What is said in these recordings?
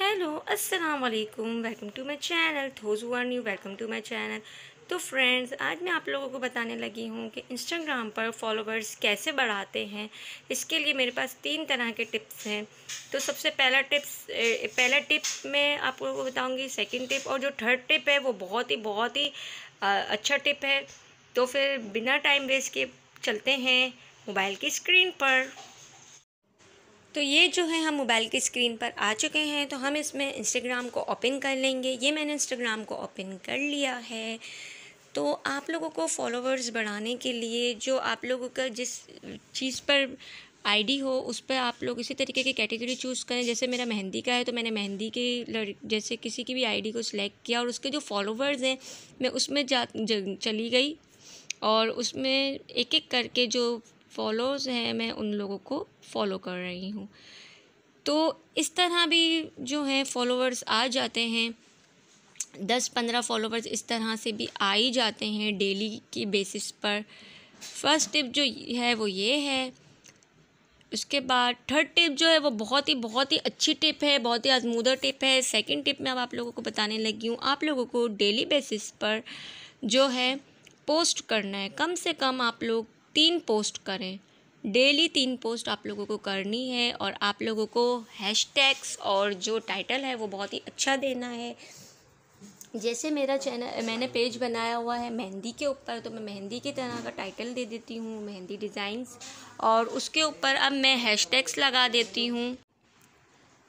hello अस्सलाम वालेकुम welcome to my channel थोज हुआ new welcome to my channel तो फ्रेंड्स आज मैं आप लोगों को बताने लगी हूँ कि इंस्टाग्राम पर फॉलोवर्स कैसे बढ़ाते हैं इसके लिए मेरे पास तीन तरह के टिप्स हैं तो सबसे पहला टिप्स पहला टिप मैं आप लोगों को बताऊँगी सेकेंड टिप और जो थर्ड टिप है वो बहुत ही बहुत ही अच्छा टिप है तो फिर बिना टाइम वेस्ट के चलते हैं मोबाइल की स्क्रीन पर तो ये जो है हम मोबाइल की स्क्रीन पर आ चुके हैं तो हम इसमें इंस्टाग्राम को ओपन कर लेंगे ये मैंने इंस्टाग्राम को ओपन कर लिया है तो आप लोगों को फॉलोवर्स बढ़ाने के लिए जो आप लोगों का जिस चीज़ पर आईडी हो उस पर आप लोग इसी तरीके की कैटेगरी चूज़ करें जैसे मेरा मेहंदी का है तो मैंने मेहंदी के लड़ जैसे किसी की भी आईडी को सिलेक्ट किया और उसके जो फॉलोवर्स हैं मैं उसमें जा चली गई और उसमें एक एक करके जो फॉलोअर्स हैं मैं उन लोगों को फॉलो कर रही हूँ तो इस तरह भी जो है फॉलोअर्स आ जाते हैं दस पंद्रह फॉलोवर्स इस तरह से भी आ ही जाते हैं डेली की बेसिस पर फर्स्ट टिप जो है वो ये है उसके बाद थर्ड टिप जो है वो बहुत ही बहुत ही अच्छी टिप है बहुत ही आजमूदा टिप है सेकंड टिप मैं अब आप लोगों को बताने लगी हूँ आप लोगों को डेली बेसिस पर जो है पोस्ट करना है कम से कम आप लोग तीन पोस्ट करें डेली तीन पोस्ट आप लोगों को करनी है और आप लोगों को हैशटैग्स और जो टाइटल है वो बहुत ही अच्छा देना है जैसे मेरा चैनल मैंने पेज बनाया हुआ है मेहंदी के ऊपर तो मैं मेहंदी की तरह का टाइटल दे देती हूँ मेहंदी डिज़ाइंस और उसके ऊपर अब मैं हैशटैग्स लगा देती हूँ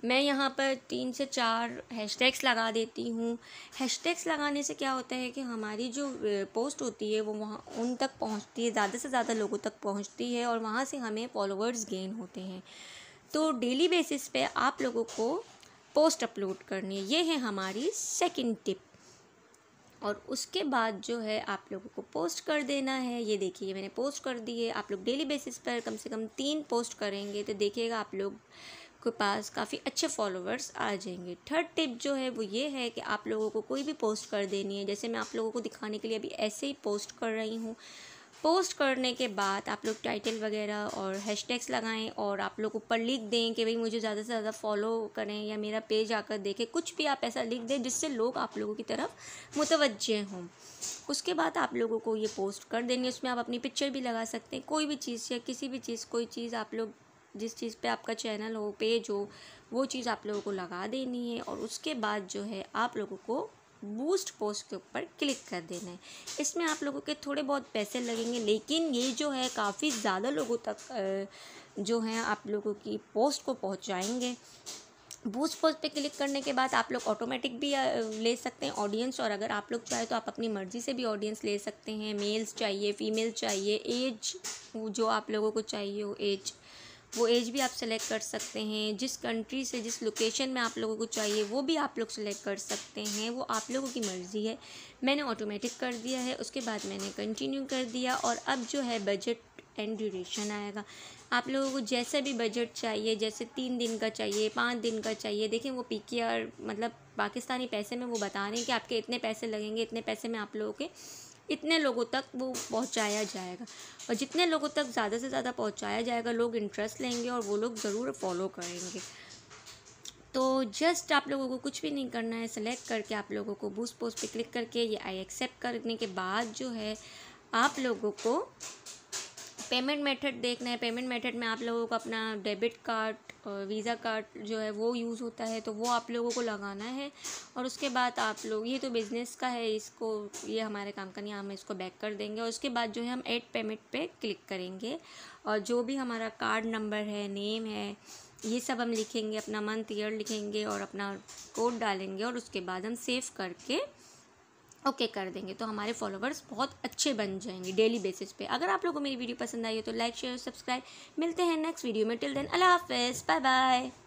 मैं यहाँ पर तीन से चार हैशटैग्स लगा देती हूँ हैशटैग्स लगाने से क्या होता है कि हमारी जो पोस्ट होती है वो वहाँ उन तक पहुँचती है ज़्यादा से ज़्यादा लोगों तक पहुँचती है और वहाँ से हमें फॉलोवर्स गेन होते हैं तो डेली बेसिस पे आप लोगों को पोस्ट अपलोड करनी है ये है हमारी सेकंड टिप और उसके बाद जो है आप लोगों को पोस्ट कर देना है ये देखिए मैंने पोस्ट कर दी है आप लोग डेली बेसिस पर कम से कम तीन पोस्ट करेंगे तो देखिएगा आप लोग आपके पास काफ़ी अच्छे फॉलोवर्स आ जाएंगे थर्ड टिप जो है वो ये है कि आप लोगों को कोई भी पोस्ट कर देनी है जैसे मैं आप लोगों को दिखाने के लिए अभी ऐसे ही पोस्ट कर रही हूँ पोस्ट करने के बाद आप लोग टाइटल वगैरह और हैशटैग्स लगाएं और आप लोग ऊपर लिख दें कि भाई मुझे ज़्यादा से ज़्यादा फॉलो करें या मेरा पेज आकर देखें कुछ भी आप ऐसा लिख दें जिससे लोग आप लोगों की तरफ मुतवजह हों उसके बाद आप लोगों को ये पोस्ट कर देनी है उसमें आप अपनी पिक्चर भी लगा सकते हैं कोई भी चीज़ या किसी भी चीज़ कोई चीज़ आप लोग जिस चीज़ पे आपका चैनल हो पेज हो वो चीज़ आप लोगों को लगा देनी है और उसके बाद जो है आप लोगों को बूस्ट पोस्ट के ऊपर क्लिक कर देना है इसमें आप लोगों के थोड़े बहुत पैसे लगेंगे लेकिन ये जो है काफ़ी ज़्यादा लोगों तक जो है आप लोगों की पोस्ट को पहुँचाएँगे बूस्ट पोस्ट पे क्लिक करने के बाद आप लोग ऑटोमेटिक भी ले सकते हैं ऑडियंस और अगर आप लोग चाहे तो आप अपनी मर्ज़ी से भी ऑडियंस ले सकते हैं मेल्स चाहिए फीमेल चाहिए एज जो आप लोगों को चाहिए हो एज वो एज भी आप सेलेक्ट कर सकते हैं जिस कंट्री से जिस लोकेशन में आप लोगों को चाहिए वो भी आप लोग सेलेक्ट कर सकते हैं वो आप लोगों की मर्ज़ी है मैंने ऑटोमेटिक कर दिया है उसके बाद मैंने कंटिन्यू कर दिया और अब जो है बजट एंड ड्यूरेशन आएगा आप लोगों को जैसा भी बजट चाहिए जैसे तीन दिन का चाहिए पाँच दिन का चाहिए देखें वो पी के आर मतलब पाकिस्तानी पैसे में वो बता रहे हैं कि आपके इतने पैसे लगेंगे इतने पैसे में आप लोगों के इतने लोगों तक वो पहुंचाया जाएगा और जितने लोगों तक ज़्यादा से ज़्यादा पहुंचाया जाएगा लोग इंटरेस्ट लेंगे और वो लोग ज़रूर फॉलो करेंगे तो जस्ट आप लोगों को कुछ भी नहीं करना है सेलेक्ट करके आप लोगों को बूस्ट पोस्ट पे क्लिक करके ये आई एक्सेप्ट करने के बाद जो है आप लोगों को पेमेंट मेथड देखना है पेमेंट मेथड में आप लोगों को अपना डेबिट कार्ड वीज़ा कार्ड जो है वो यूज़ होता है तो वो आप लोगों को लगाना है और उसके बाद आप लोग ये तो बिज़नेस का है इसको ये हमारे काम का नहीं हम इसको बैक कर देंगे और उसके बाद जो है हम एड पेमेंट पे क्लिक करेंगे और जो भी हमारा कार्ड नंबर है नेम है ये सब हम लिखेंगे अपना मंथ ईयर लिखेंगे और अपना कोड डालेंगे और उसके बाद हम सेव करके ओके okay कर देंगे तो हमारे फॉलोवर्स बहुत अच्छे बन जाएंगे डेली बेसिस पे अगर आप लोगों को मेरी वीडियो पसंद आई हो तो लाइक शेयर सब्सक्राइब मिलते हैं नेक्स्ट वीडियो में टिल देन अल्लाह हाफिज़ बाय बाय